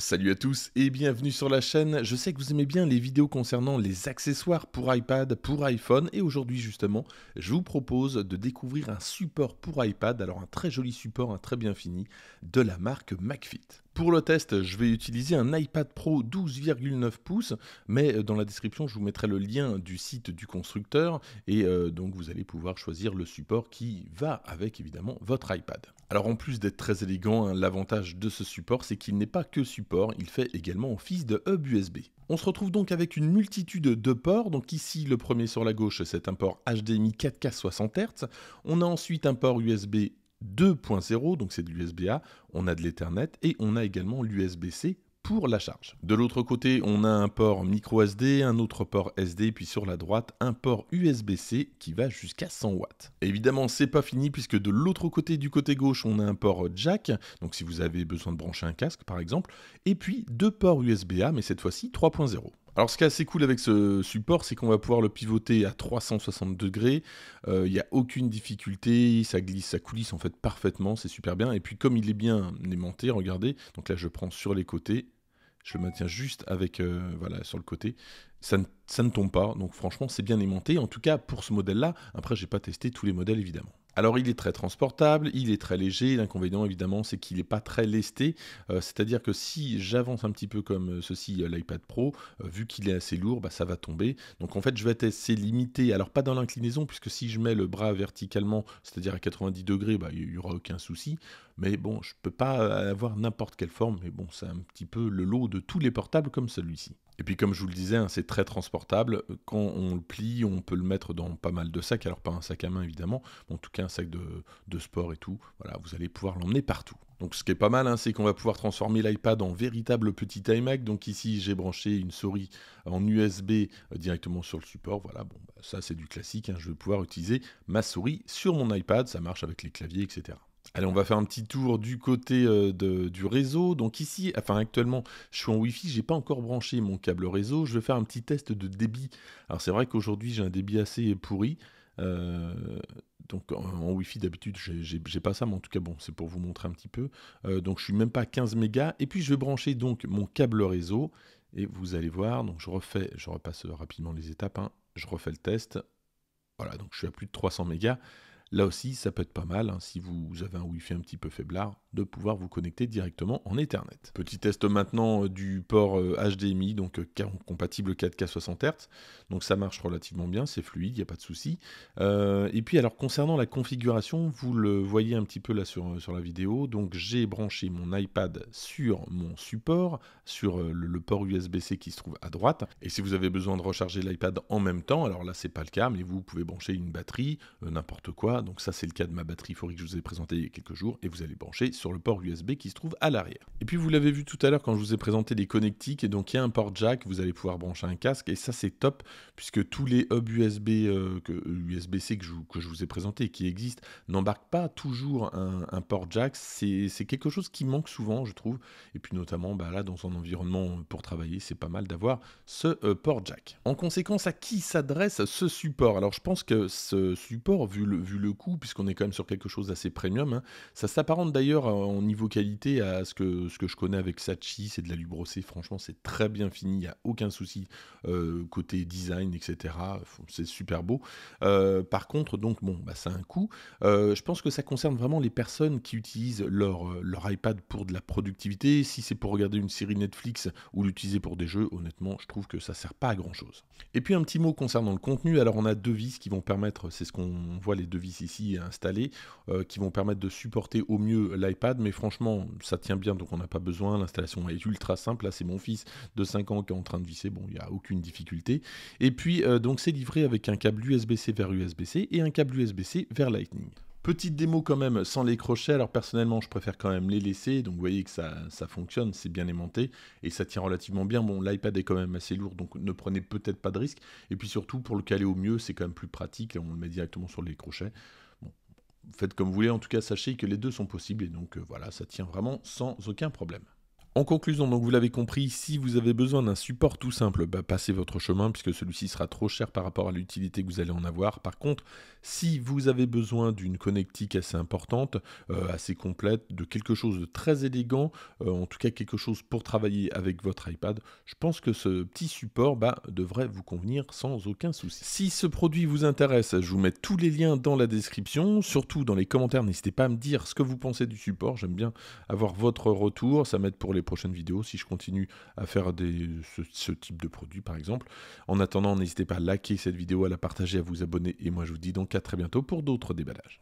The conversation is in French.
Salut à tous et bienvenue sur la chaîne. Je sais que vous aimez bien les vidéos concernant les accessoires pour iPad, pour iPhone et aujourd'hui justement, je vous propose de découvrir un support pour iPad, alors un très joli support, un très bien fini de la marque MacFit. Pour le test, je vais utiliser un iPad Pro 12,9 pouces, mais euh, dans la description, je vous mettrai le lien du site du constructeur et euh, donc vous allez pouvoir choisir le support qui va avec évidemment votre iPad. Alors en plus d'être très élégant, hein, l'avantage de ce support, c'est qu'il n'est pas que support, il fait également office de hub USB. On se retrouve donc avec une multitude de ports. Donc ici, le premier sur la gauche, c'est un port HDMI 4K 60 Hz. On a ensuite un port USB 2.0, donc c'est de l'USB-A, on a de l'Ethernet et on a également l'USB-C pour la charge. De l'autre côté, on a un port micro SD, un autre port SD, puis sur la droite, un port USB-C qui va jusqu'à 100 watts. Évidemment, c'est pas fini puisque de l'autre côté, du côté gauche, on a un port jack, donc si vous avez besoin de brancher un casque par exemple, et puis deux ports USB-A, mais cette fois-ci 3.0. Alors ce qui est assez cool avec ce support, c'est qu'on va pouvoir le pivoter à 360 degrés. Euh, il n'y a aucune difficulté, ça glisse, ça coulisse en fait parfaitement, c'est super bien. Et puis comme il est bien aimanté, regardez, donc là je prends sur les côtés, je le maintiens juste avec, euh, voilà, sur le côté. Ça ne, ça ne tombe pas, donc franchement c'est bien aimanté, en tout cas pour ce modèle-là. Après j'ai pas testé tous les modèles évidemment. Alors il est très transportable, il est très léger, l'inconvénient évidemment c'est qu'il n'est pas très lesté, euh, c'est-à-dire que si j'avance un petit peu comme euh, ceci euh, l'iPad Pro, vu qu'il est assez lourd, bah, ça va tomber. Donc en fait je vais être assez limité, alors pas dans l'inclinaison, puisque si je mets le bras verticalement, c'est-à-dire à 90 degrés, bah, il n'y aura aucun souci, mais bon je ne peux pas avoir n'importe quelle forme, mais bon c'est un petit peu le lot de tous les portables comme celui-ci. Et puis comme je vous le disais, hein, c'est très transportable. Quand on le plie, on peut le mettre dans pas mal de sacs. Alors pas un sac à main évidemment, mais en tout cas un sac de, sport et tout. Voilà, vous allez pouvoir l'emmener partout. Donc ce qui est pas mal, hein, c'est qu'on va pouvoir transformer l'iPad en véritable petit iMac. Donc ici, j'ai branché une souris en USB euh, directement sur le support. Voilà, bon, bah, ça c'est du classique. Hein. Je vais pouvoir utiliser ma souris sur mon iPad. Ça marche avec les claviers, etc. Allez, on va faire un petit tour du côté euh, du réseau. Donc ici, enfin actuellement, je suis en Wi-Fi, j'ai pas encore branché mon câble réseau. Je vais faire un petit test de débit. Alors c'est vrai qu'aujourd'hui j'ai un débit assez pourri. Euh, donc en, Wi-Fi d'habitude j'ai pas ça, mais en tout cas bon, c'est pour vous montrer un petit peu. Euh, donc je suis même pas à 15 mégas. Et puis je vais brancher donc mon câble réseau. Et vous allez voir, donc je refais, je repasse rapidement les étapes. Hein. Je refais le test. Voilà, donc je suis à plus de 300 mégas. Là aussi, ça peut être pas mal, hein, si vous avez un wifi un petit peu faiblard, de pouvoir vous connecter directement en Ethernet. Petit test maintenant euh, du port HDMI, euh, donc euh, compatible 4K 60 Hz. Donc ça marche relativement bien, c'est fluide, il n'y a pas de souci. et puis alors concernant la configuration, vous le voyez un petit peu là sur, sur la vidéo. Donc j'ai branché mon iPad sur mon support, sur le, port USB-C qui se trouve à droite. Et si vous avez besoin de recharger l'iPad en même temps, alors là c'est pas le cas, mais vous pouvez brancher une batterie, n'importe quoi donc ça c'est le cas de ma batterie Fori que je vous ai présenté il y a quelques jours et vous allez brancher sur le port USB qui se trouve à l'arrière. Et puis vous l'avez vu tout à l'heure quand je vous ai présenté les connectiques et donc il y a un port jack, vous allez pouvoir brancher un casque et ça c'est top puisque tous les hubs USB USB-C euh, que je, que je, vous ai présenté qui existent n'embarquent pas toujours un, port jack, c'est quelque chose qui manque souvent je trouve et puis notamment bah, là dans un environnement pour travailler, c'est pas mal d'avoir ce euh, port jack. En conséquence à qui s'adresse ce support Alors je pense que ce support vu le, vu le coût puisqu'on est quand même sur quelque chose d'assez premium. Hein. Ça s'apparente d'ailleurs en niveau qualité à ce que, ce que je connais avec Sachi, c'est de la lubrossée franchement c'est très bien fini, il n'y a aucun souci euh, côté design, etc. C'est super beau. Euh, par contre, donc bon, bah, ça a un coût. Euh, je pense que ça concerne vraiment les personnes qui utilisent leur, leur iPad pour de la productivité. Si c'est pour regarder une série Netflix ou l'utiliser pour des jeux, honnêtement, je trouve que ça sert pas à grand chose. Et puis un petit mot concernant le contenu, alors on a deux vis qui vont permettre, c'est ce qu'on voit les deux vis ici installés euh, qui vont permettre de supporter au mieux l'iPad. Mais franchement, ça tient bien, donc on n'a pas besoin. L'installation est ultra simple. Là, c'est mon fils de 5 ans qui est en train de visser. Bon, il n'y a aucune difficulté. Et puis, euh, donc, c'est livré avec un câble USB-C vers USB-C et un câble USB-C vers Lightning. Petite démo quand même sans les crochets, alors personnellement je préfère quand même les laisser, donc vous voyez que ça, ça fonctionne, c'est bien aimanté et ça tient relativement bien. Bon l'iPad est quand même assez lourd donc ne prenez peut-être pas de risque et puis surtout pour le caler au mieux c'est quand même plus pratique, on le met directement sur les crochets. Bon, faites comme vous voulez, en tout cas sachez que les deux sont possibles et donc euh, voilà ça tient vraiment sans aucun problème. En conclusion, donc vous l'avez compris, si vous avez besoin d'un support tout simple, bah, passez votre chemin puisque celui-ci sera trop cher par rapport à l'utilité que vous allez en avoir. Par contre, si vous avez besoin d'une connectique assez importante, euh, assez complète, de quelque chose de très élégant, euh, en tout cas quelque chose pour travailler avec votre iPad, je pense que ce petit support bah, devrait vous convenir sans aucun souci. Si ce produit vous intéresse, je vous mets tous les liens dans la description, surtout dans les commentaires, n'hésitez pas à me dire ce que vous pensez du support, j'aime bien avoir votre retour, ça m'aide pour les prochaines vidéos si je continue à faire des, ce, ce type de produit par exemple. En attendant, n'hésitez pas à liker cette vidéo, à la partager, à vous abonner et moi je vous dis donc à très bientôt pour d'autres déballages.